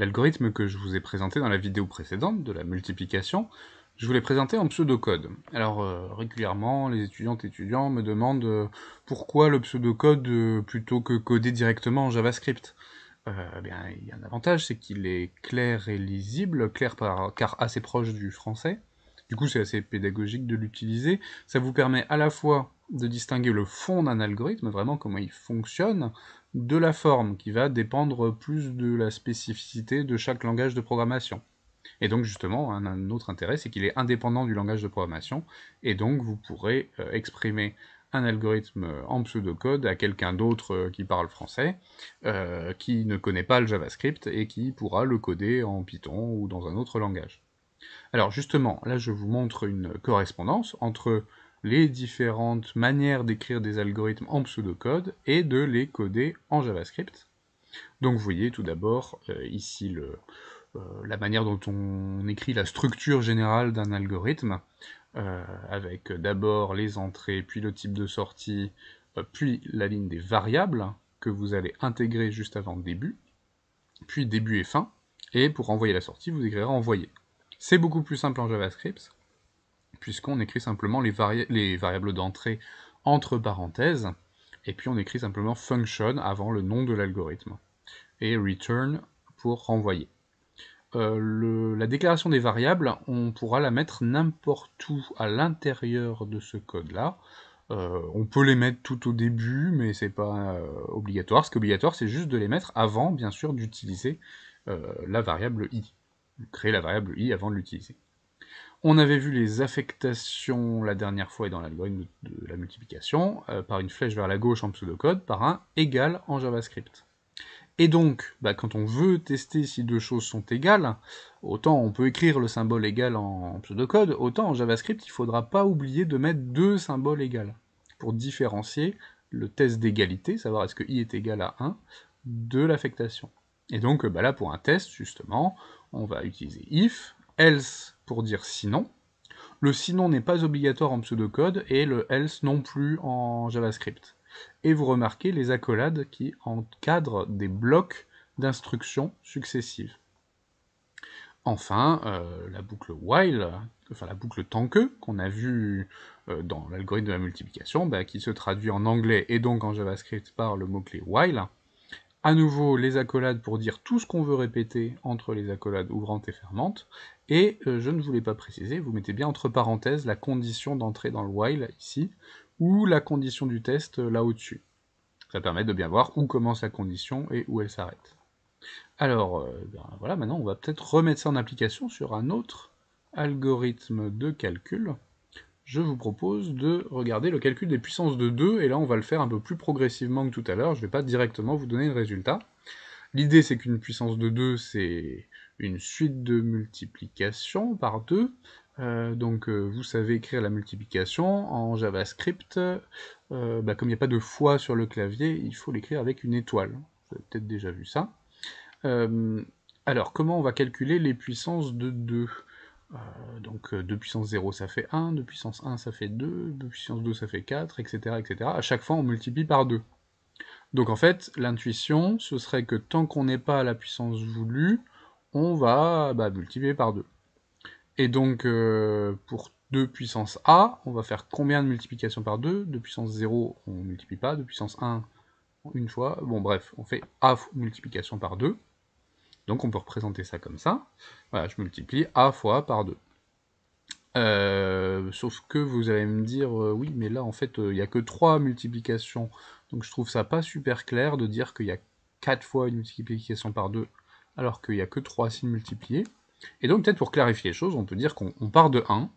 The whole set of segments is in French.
L'algorithme que je vous ai présenté dans la vidéo précédente de la multiplication, je vous l'ai présenté en pseudocode. Alors euh, régulièrement, les étudiantes et étudiants me demandent euh, pourquoi le pseudocode code euh, plutôt que coder directement en JavaScript. Eh bien, il y a un avantage, c'est qu'il est clair et lisible, clair par, car assez proche du français, du coup, c'est assez pédagogique de l'utiliser. Ça vous permet à la fois de distinguer le fond d'un algorithme, vraiment comment il fonctionne, de la forme, qui va dépendre plus de la spécificité de chaque langage de programmation. Et donc justement, un, autre intérêt, c'est qu'il est indépendant du langage de programmation, et donc vous pourrez euh, exprimer un algorithme euh, en pseudocode à quelqu'un d'autre euh, qui parle français, qui ne connaît pas le JavaScript et qui pourra le coder en Python ou dans un autre langage. Alors justement, là je vous montre une correspondance entre les différentes manières d'écrire des algorithmes en pseudocode et de les coder en JavaScript. Donc vous voyez tout d'abord euh, ici euh, la manière dont on écrit la structure générale d'un algorithme, euh, avec d'abord les entrées, puis le type de sortie, puis la ligne des variables que vous allez intégrer juste avant le début, puis début et fin, et pour envoyer la sortie, vous écrirez envoyer. C'est beaucoup plus simple en JavaScript, puisqu'on écrit simplement les, les variables d'entrée entre parenthèses, et puis on écrit simplement function avant le nom de l'algorithme, et return pour renvoyer. Euh, la déclaration des variables, on pourra la mettre n'importe où à l'intérieur de ce code-là. Euh, on peut les mettre tout au début, mais c'est pas euh, obligatoire. Ce qui est obligatoire, c'est juste de les mettre avant, bien sûr, d'utiliser la variable i créer la variable i avant de l'utiliser. On avait vu les affectations la dernière fois et dans l'algorithme de la multiplication, euh, par une flèche vers la gauche en pseudocode, par un égal en JavaScript. Et donc, bah, quand on veut tester si deux choses sont égales, autant on peut écrire le symbole égal en pseudocode, autant en JavaScript, il ne faudra pas oublier de mettre deux symboles égales pour différencier le test d'égalité, savoir est-ce que i est égal à 1, de l'affectation. Et donc bah là, pour un test, justement, on va utiliser if, else pour dire sinon. Le sinon n'est pas obligatoire en pseudocode et le else non plus en JavaScript. Et vous remarquez les accolades qui encadrent des blocs d'instructions successives. Enfin, euh, la boucle while, enfin la boucle tant que, qu'on a vue euh, dans l'algorithme de la multiplication, bah, qui se traduit en anglais et donc en JavaScript par le mot-clé while, à nouveau les accolades pour dire tout ce qu'on veut répéter entre les accolades ouvrantes et fermantes. Et euh, je ne voulais pas préciser, vous mettez bien entre parenthèses la condition d'entrée dans le while ici, ou la condition du test euh, là au-dessus. Ça permet de bien voir où commence la condition et où elle s'arrête. Alors, euh, ben, voilà, maintenant on va peut-être remettre ça en application sur un autre algorithme de calcul je vous propose de regarder le calcul des puissances de 2, et là on va le faire un peu plus progressivement que tout à l'heure, je ne vais pas directement vous donner le résultat. L'idée c'est qu'une puissance de 2 c'est une suite de multiplications par 2, euh, donc euh, vous savez écrire la multiplication en JavaScript, euh, bah, comme il n'y a pas de fois sur le clavier, il faut l'écrire avec une étoile, vous avez peut-être déjà vu ça. alors comment on va calculer les puissances de 2 euh, donc 2 euh, puissance 0 ça fait 1, 2 puissance 1 ça fait 2, 2 puissance 2 ça fait 4, etc. etc. À chaque fois on multiplie par 2. Donc en fait, l'intuition, ce serait que tant qu'on n'est pas à la puissance voulue, on va bah, multiplier par 2. Et donc euh, pour 2 puissance a, on va faire combien de multiplications par 2 2 puissance 0, on ne multiplie pas. 2 puissance 1, une fois. Bon bref, on fait a multiplication par 2. Donc on peut représenter ça comme ça. Voilà, je multiplie A fois par 2. Euh, sauf que vous allez me dire, euh, oui, mais là, en fait, euh, il n'y a que 3 multiplications. Donc je trouve ça pas super clair de dire qu'il y a 4 fois une multiplication par 2, alors qu'il n'y a que 3 signes multipliés. Et donc peut-être pour clarifier les choses, on peut dire qu'on part de 1,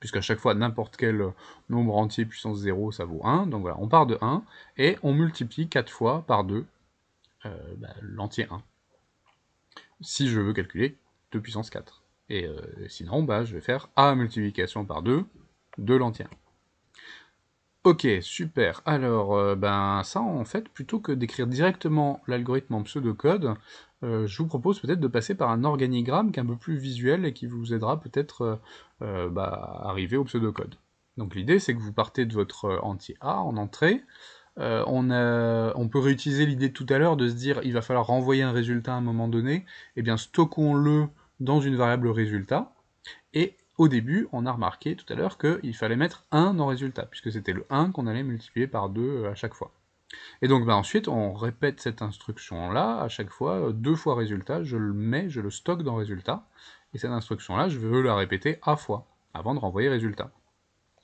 puisqu'à chaque fois, n'importe quel nombre entier puissance 0, ça vaut 1. Donc voilà, on part de 1, et on multiplie 4 fois par 2 bah, l'entier 1 si je veux calculer 2 puissance 4. Et euh, sinon, bah, je vais faire A multiplication par 2 de l'entier. Ok, super. Alors, euh, ben ça, en fait, plutôt que d'écrire directement l'algorithme en pseudocode, euh, je vous propose peut-être de passer par un organigramme qui est un peu plus visuel et qui vous aidera peut-être bah, à arriver au pseudocode. Donc l'idée, c'est que vous partez de votre entier A en entrée, euh, on, peut réutiliser l'idée de tout à l'heure de se dire il va falloir renvoyer un résultat à un moment donné, et eh bien stockons-le dans une variable résultat, et au début, on a remarqué tout à l'heure qu'il fallait mettre 1 dans résultat, puisque c'était le 1 qu'on allait multiplier par 2 euh, à chaque fois. Et donc bah, ensuite, on répète cette instruction-là à chaque fois, euh, deux fois résultat, je le mets, je le stocke dans résultat, et cette instruction-là, je veux la répéter à fois, avant de renvoyer résultat.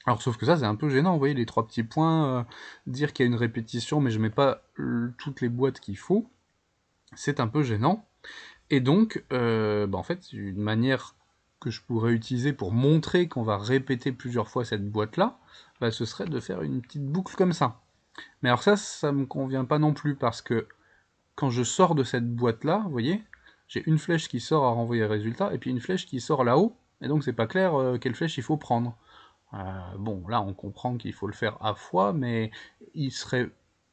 Alors sauf que ça c'est un peu gênant, vous voyez les trois petits points, euh, dire qu'il y a une répétition mais je mets pas toutes les boîtes qu'il faut, c'est un peu gênant. Et donc, euh, bah, en fait, une manière que je pourrais utiliser pour montrer qu'on va répéter plusieurs fois cette boîte-là, bah, ce serait de faire une petite boucle comme ça. Mais alors ça, ça me convient pas non plus parce que quand je sors de cette boîte-là, vous voyez, j'ai une flèche qui sort à renvoyer le résultat et puis une flèche qui sort là-haut, et donc c'est pas clair euh, quelle flèche il faut prendre. Euh, bon, là, on comprend qu'il faut le faire à fois, mais il serait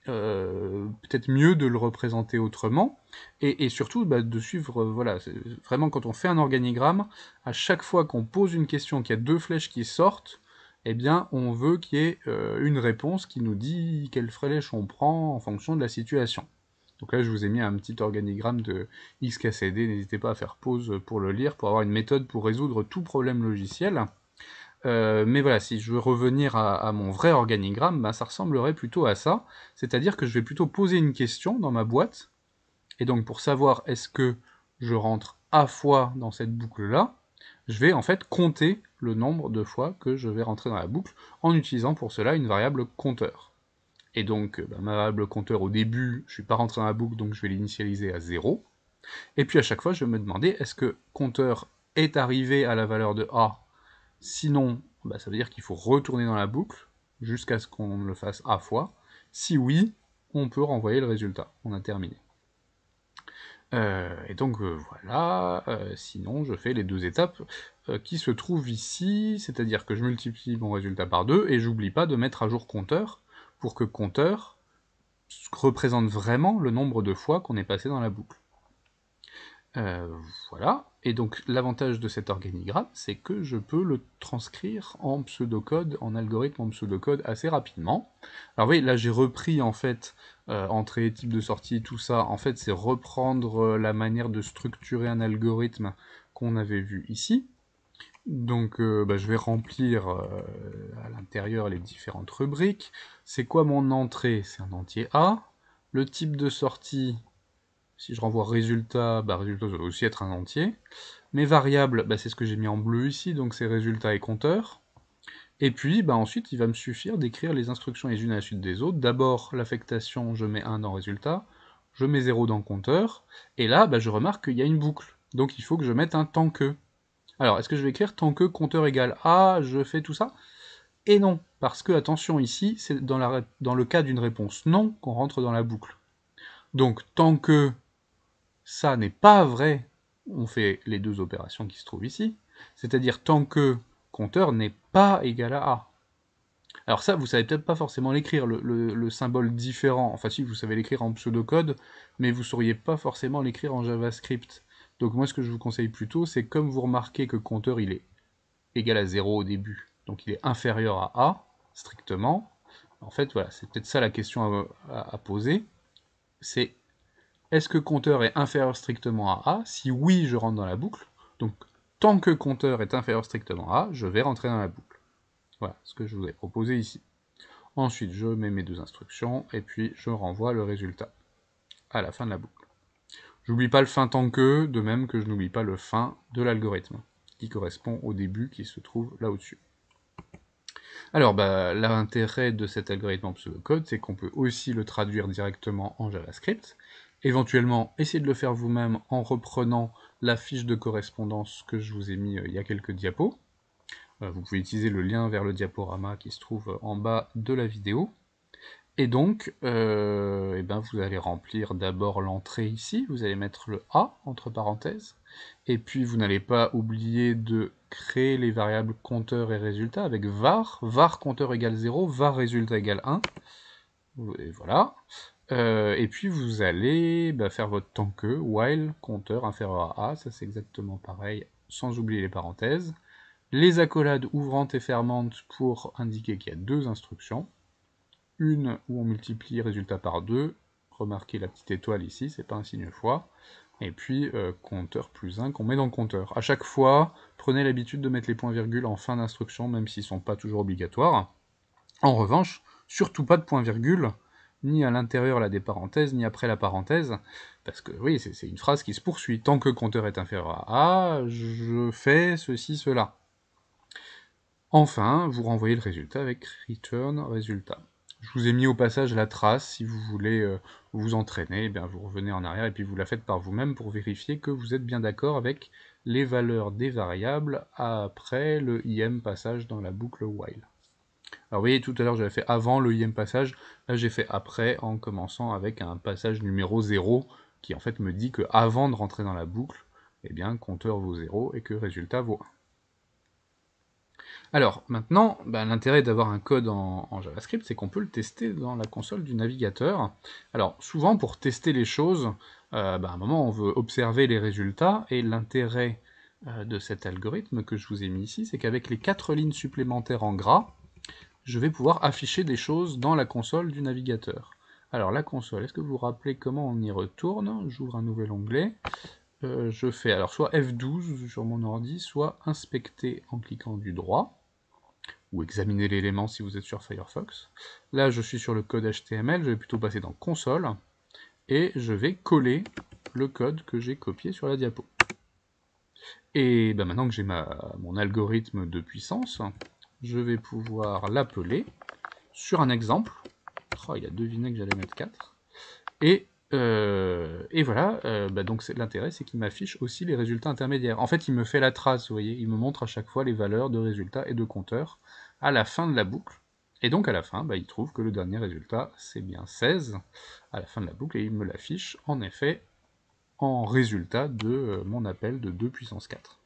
euh, peut-être mieux de le représenter autrement et, surtout bah, de suivre euh, voilà vraiment quand on fait un organigramme à chaque fois qu'on pose une question qu'il y a deux flèches qui sortent eh bien on veut qu'il y ait une réponse qui nous dit quelle flèche on prend en fonction de la situation donc là je vous ai mis un petit organigramme de XKCD n'hésitez pas à faire pause pour le lire pour avoir une méthode pour résoudre tout problème logiciel euh, mais voilà, si je veux revenir à, mon vrai organigramme, ben, ça ressemblerait plutôt à ça. C'est-à-dire que je vais plutôt poser une question dans ma boîte. Et donc pour savoir est-ce que je rentre à fois dans cette boucle-là, je vais en fait compter le nombre de fois que je vais rentrer dans la boucle en utilisant pour cela une variable compteur. Et donc ben, ma variable compteur au début, je ne suis pas rentré dans la boucle, donc je vais l'initialiser à 0. Et puis à chaque fois, je vais me demander est-ce que compteur est arrivé à la valeur de A Sinon, bah, ça veut dire qu'il faut retourner dans la boucle jusqu'à ce qu'on le fasse à fois. Si oui, on peut renvoyer le résultat. On a terminé. Euh, et donc euh, voilà, euh, sinon je fais les deux étapes qui se trouvent ici, c'est-à-dire que je multiplie mon résultat par 2 et j'oublie pas de mettre à jour compteur pour que compteur représente vraiment le nombre de fois qu'on est passé dans la boucle. Euh, voilà. Et donc l'avantage de cet organigramme, c'est que je peux le transcrire en pseudocode, en algorithme en pseudocode assez rapidement. Alors vous voyez, là j'ai repris en fait euh, entrée, type de sortie, tout ça. En fait, c'est reprendre euh, la manière de structurer un algorithme qu'on avait vu ici. Donc bah, je vais remplir à l'intérieur les différentes rubriques. C'est quoi mon entrée C'est un entier A. Le type de sortie, si je renvoie résultat, bah, résultat, doit aussi être un entier. Mes variables, bah, c'est ce que j'ai mis en bleu ici, donc c'est résultat et compteur. Et puis, bah, ensuite, il va me suffire d'écrire les instructions les unes à la suite des autres. D'abord, l'affectation, je mets 1 dans résultat, je mets 0 dans compteur, et là, je remarque qu'il y a une boucle. Donc il faut que je mette un tant que. Alors, est-ce que je vais écrire tant que compteur égale à, je fais tout ça Et non, parce que, attention, ici, c'est dans, dans, le cas d'une réponse non qu'on rentre dans la boucle. Donc, tant que ça n'est pas vrai, on fait les deux opérations qui se trouvent ici, c'est-à-dire tant que compteur n'est pas égal à A. Alors ça, vous savez peut-être pas forcément l'écrire, le, symbole différent. Enfin si, vous savez l'écrire en pseudocode, mais vous sauriez pas forcément l'écrire en JavaScript. Donc moi, ce que je vous conseille plutôt, c'est comme vous remarquez que compteur, il est égal à 0 au début, donc il est inférieur à A, strictement. En fait, voilà, c'est peut-être ça la question à poser. C'est est-ce que compteur est inférieur strictement à A Si oui, je rentre dans la boucle. Donc, tant que compteur est inférieur strictement à A, je vais rentrer dans la boucle. Voilà ce que je vous ai proposé ici. Ensuite, je mets mes deux instructions et puis je renvoie le résultat à la fin de la boucle. J'oublie pas le fin tant que, de même que je n'oublie pas le fin de l'algorithme, qui correspond au début qui se trouve là au-dessus. Alors, bah, l'intérêt de cet algorithme en pseudocode, c'est qu'on peut aussi le traduire directement en JavaScript, éventuellement essayez de le faire vous-même en reprenant la fiche de correspondance que je vous ai mis euh, il y a quelques diapos. Euh, vous pouvez utiliser le lien vers le diaporama qui se trouve euh, en bas de la vidéo. Et donc, eh ben, vous allez remplir d'abord l'entrée ici, vous allez mettre le A entre parenthèses, et puis vous n'allez pas oublier de créer les variables compteur et résultat avec var, var compteur égale 0, var résultat égale 1, et voilà. Euh, et puis vous allez bah, faire votre tant que, while, compteur inférieur à A, ça c'est exactement pareil, sans oublier les parenthèses. Les accolades ouvrantes et fermantes pour indiquer qu'il y a deux instructions. Une où on multiplie résultat par deux, remarquez la petite étoile ici, c'est pas un signe fois. Et puis euh, compteur plus 1 qu'on met dans le compteur. À chaque fois, prenez l'habitude de mettre les points-virgules en fin d'instruction, même s'ils ne sont pas toujours obligatoires. En revanche, surtout pas de points-virgules ni à l'intérieur là, des parenthèses, ni après la parenthèse, parce que oui, c'est une phrase qui se poursuit. Tant que compteur est inférieur à A, je fais ceci, cela. Enfin, vous renvoyez le résultat avec return résultat. Je vous ai mis au passage la trace, si vous voulez euh, vous entraîner, eh bien vous revenez en arrière et puis vous la faites par vous-même pour vérifier que vous êtes bien d'accord avec les valeurs des variables après le im passage dans la boucle while. Alors ah vous voyez, tout à l'heure j'avais fait avant le IM passage, là j'ai fait après en commençant avec un passage numéro 0 qui en fait me dit que avant de rentrer dans la boucle, eh bien compteur vaut 0 et que résultat vaut 1. Alors maintenant, bah, l'intérêt d'avoir un code en, JavaScript, c'est qu'on peut le tester dans la console du navigateur. Alors souvent pour tester les choses, euh, bah, à un moment on veut observer les résultats et l'intérêt euh, de cet algorithme que je vous ai mis ici, c'est qu'avec les quatre lignes supplémentaires en gras, je vais pouvoir afficher des choses dans la console du navigateur. Alors la console, est-ce que vous vous rappelez comment on y retourne J'ouvre un nouvel onglet. Euh, je fais alors soit F12 sur mon ordi, soit inspecter en cliquant du droit, ou examiner l'élément si vous êtes sur Firefox. Là, je suis sur le code HTML, je vais plutôt passer dans console, et je vais coller le code que j'ai copié sur la diapo. Et bah, maintenant que j'ai mon algorithme de puissance, je vais pouvoir l'appeler sur un exemple. Oh, il a deviné que j'allais mettre 4. Et, euh, et voilà, euh, bah, donc l'intérêt, c'est qu'il m'affiche aussi les résultats intermédiaires. En fait, il me fait la trace, vous voyez, il me montre à chaque fois les valeurs de résultats et de compteurs à la fin de la boucle. Et donc à la fin, bah, il trouve que le dernier résultat, c'est bien 16 à la fin de la boucle, et il me l'affiche en effet en résultat de euh, mon appel de 2 puissance 4.